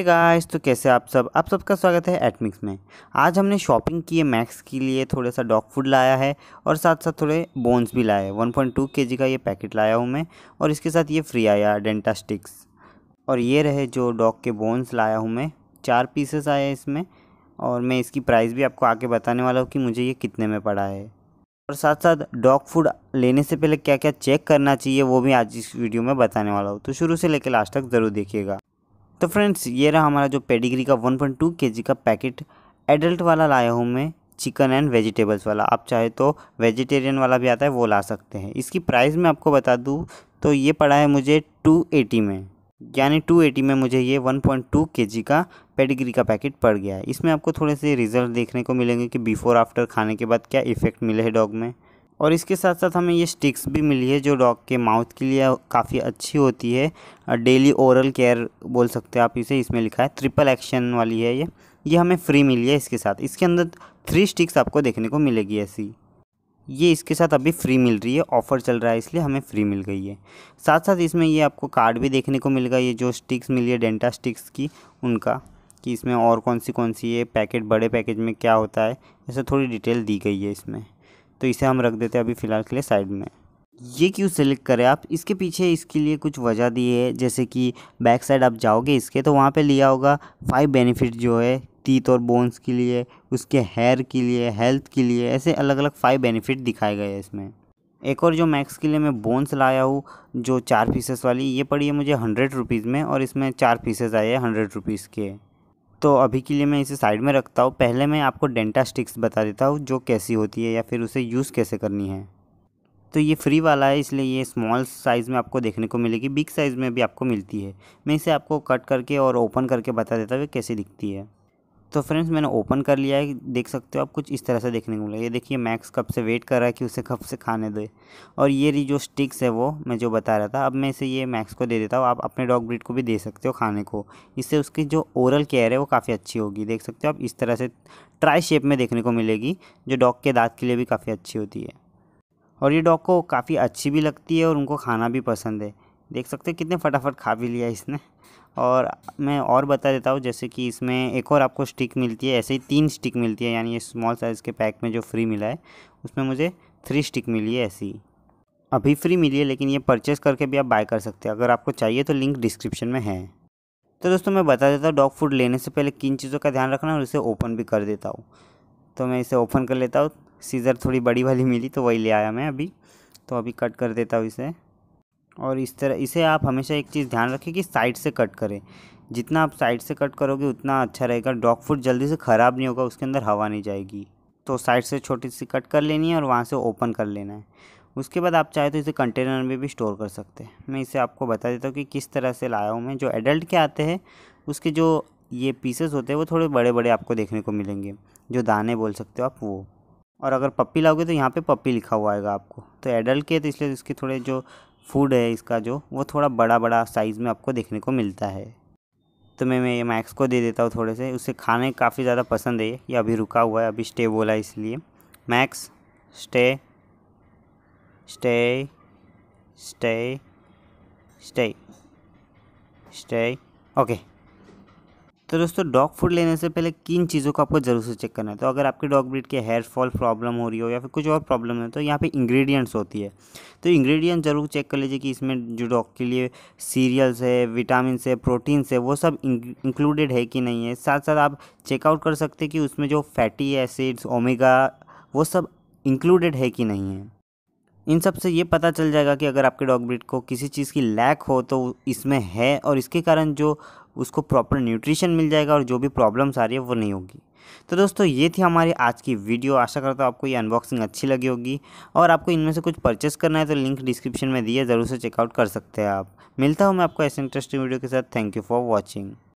guys तो कैसे आप सब आप सबका स्वागत है एटमिक्स में आज हमने शॉपिंग की है मैक्स के लिए थोड़ा सा डॉग फूड लाया है और साथ साथ थोड़े बोन्स भी लाए हैं 1.2 पॉइंट का ये पैकेट लाया हूँ मैं और इसके साथ ये फ्री आया डेंटा स्टिक्स और ये रहे जो डॉग के बोन्स लाया हूँ मैं चार पीसेस आए हैं इसमें और मैं इसकी प्राइस भी आपको आके बताने वाला हूँ कि मुझे ये कितने में पड़ा है और साथ साथ डॉग फूड लेने से पहले क्या क्या चेक करना चाहिए वो भी आज इस वीडियो में बताने वाला हूँ तो शुरू से लेकर लास्ट तक ज़रूर देखिएगा तो फ्रेंड्स ये रहा हमारा जो पेडिग्री का 1.2 पॉइंट का पैकेट एडल्ट वाला लाया हूँ मैं चिकन एंड वेजिटेबल्स वाला आप चाहे तो वेजिटेरियन वाला भी आता है वो ला सकते हैं इसकी प्राइस मैं आपको बता दूँ तो ये पड़ा है मुझे 280 में यानी 280 में मुझे ये 1.2 पॉइंट का पेडिग्री का पैकेट पड़ गया है इसमें आपको थोड़े से रिजल्ट देखने को मिलेंगे कि बिफ़ोर आफ्टर खाने के बाद क्या इफ़ेक्ट मिले है डॉग में और इसके साथ साथ हमें ये स्टिक्स भी मिली है जो डॉग के माउथ के लिए काफ़ी अच्छी होती है डेली ओरल केयर बोल सकते हैं आप इसे इसमें लिखा है ट्रिपल एक्शन वाली है ये ये हमें फ्री मिली है इसके साथ इसके अंदर थ्री स्टिक्स आपको देखने को मिलेगी ऐसी ये इसके साथ अभी फ्री मिल रही है ऑफ़र चल रहा है इसलिए हमें फ्री मिल गई है साथ साथ इसमें ये आपको कार्ड भी देखने को मिल गया ये जो स्टिक्स मिली है डेंटा स्टिक्स की उनका कि इसमें और कौन सी कौन सी ये पैकेट बड़े पैकेज में क्या होता है ऐसा थोड़ी डिटेल दी गई है इसमें तो इसे हम रख देते हैं अभी फ़िलहाल के लिए साइड में ये क्यों सेलेक्ट करें आप इसके पीछे इसके लिए कुछ वजह दी है जैसे कि बैक साइड आप जाओगे इसके तो वहाँ पे लिया होगा फाइव बेनिफिट जो है टीथ और बोन्स के लिए उसके हेयर के लिए हेल्थ के लिए ऐसे अलग अलग फाइव बेनिफिट दिखाए गए हैं इसमें एक और जो मैक्स के लिए मैं बोन्स लाया हूँ जो चार पीसेस वाली ये पड़ी है मुझे हंड्रेड रुपीज़ में और इसमें चार पीसेस आए हैं हंड्रेड रुपीज़ के तो अभी के लिए मैं इसे साइड में रखता हूँ पहले मैं आपको डेंटा स्टिक्स बता देता हूँ जो कैसी होती है या फिर उसे यूज़ कैसे करनी है तो ये फ्री वाला है इसलिए ये स्मॉल साइज़ में आपको देखने को मिलेगी बिग साइज़ में भी आपको मिलती है मैं इसे आपको कट करके और ओपन करके बता देता हूँ कैसे दिखती है तो फ्रेंड्स मैंने ओपन कर लिया है देख सकते हो आप कुछ इस तरह से देखने को मिला ये देखिए मैक्स कब से वेट कर रहा है कि उसे कब से खाने दे और ये जो स्टिक्स है वो मैं जो बता रहा था अब मैं इसे ये मैक्स को दे देता हूँ आप अपने डॉग ब्रीड को भी दे सकते हो खाने को इससे उसकी जो ओरल केयर है वो काफ़ी अच्छी होगी देख सकते हो आप इस तरह से ट्राई शेप में देखने को मिलेगी जो डॉग के दाँत के लिए भी काफ़ी अच्छी होती है और ये डॉग को काफ़ी अच्छी भी लगती है और उनको खाना भी पसंद है देख सकते हो कितने फटाफट खा भी लिया इसने और मैं और बता देता हूँ जैसे कि इसमें एक और आपको स्टिक मिलती है ऐसे ही तीन स्टिक मिलती है यानी ये स्मॉल साइज़ के पैक में जो फ्री मिला है उसमें मुझे थ्री स्टिक मिली है ऐसी अभी फ्री मिली है लेकिन ये परचेस करके भी आप बाय कर सकते हैं अगर आपको चाहिए तो लिंक डिस्क्रिप्शन में है तो दोस्तों मैं बता देता हूँ डॉग फूड लेने से पहले किन चीज़ों का ध्यान रखना और इसे ओपन भी कर देता हूँ तो मैं इसे ओपन कर लेता हूँ सीज़र थोड़ी बड़ी वाली मिली तो वही ले आया मैं अभी तो अभी कट कर देता हूँ इसे और इस तरह इसे आप हमेशा एक चीज़ ध्यान रखें कि साइड से कट करें जितना आप साइड से कट करोगे उतना अच्छा रहेगा डॉग फूड जल्दी से ख़राब नहीं होगा उसके अंदर हवा नहीं जाएगी तो साइड से छोटी सी कट कर लेनी है और वहाँ से ओपन कर लेना है उसके बाद आप चाहे तो इसे कंटेनर में भी स्टोर कर सकते हैं मैं इसे आपको बता देता हूँ कि किस तरह से लाया हूँ मैं जो एडल्ट के आते हैं उसके जो ये पीसेस होते हैं वो थोड़े बड़े बड़े आपको देखने को मिलेंगे जो दाने बोल सकते हो आप वो और अगर पप्पी लाओगे तो यहाँ पे पप्पी लिखा हुआ आएगा आपको तो एडल्ट के तो इसलिए इसके थोड़े जो फूड है इसका जो वो थोड़ा बड़ा बड़ा साइज़ में आपको देखने को मिलता है तो मैं मैं ये मैक्स को दे देता हूँ थोड़े से उसे खाने काफ़ी ज़्यादा पसंद है ये अभी रुका हुआ है अभी स्टे बोला इसलिए max stay stay stay stay stay okay तो दोस्तों डॉग फूड लेने से पहले किन चीज़ों को आपको ज़रूर से चेक करना है तो अगर आपके डॉग ब्रीड के हेयर फॉल प्रॉब्लम हो रही हो या फिर कुछ और प्रॉब्लम है तो यहाँ पे इंग्रेडिएंट्स होती है तो इंग्रेडिएंट ज़रूर चेक कर लीजिए कि इसमें जो डॉग के लिए सीरियल्स है विटामिन है प्रोटीन्स है वो सब इंक्लूडेड है कि नहीं है साथ साथ आप चेकआउट कर सकते कि उसमें जो फैटी एसिड्स ओमेगा वो सब इंक्लूडेड है कि नहीं है इन सब से ये पता चल जाएगा कि अगर आपके डॉग ब्रीड को किसी चीज़ की लैक हो तो इसमें है और इसके कारण जो उसको प्रॉपर न्यूट्रिशन मिल जाएगा और जो भी प्रॉब्लम्स आ रही है वो नहीं होगी तो दोस्तों ये थी हमारी आज की वीडियो आशा करता हूँ आपको ये अनबॉक्सिंग अच्छी लगी होगी और आपको इनमें से कुछ परचेस करना है तो लिंक डिस्क्रिप्शन में दिए ज़रूर से चेकआउट कर सकते हैं आप मिलता हूँ मैं आपको ऐसे इंटरेस्टिंग वीडियो के साथ थैंक यू फॉर वॉचिंग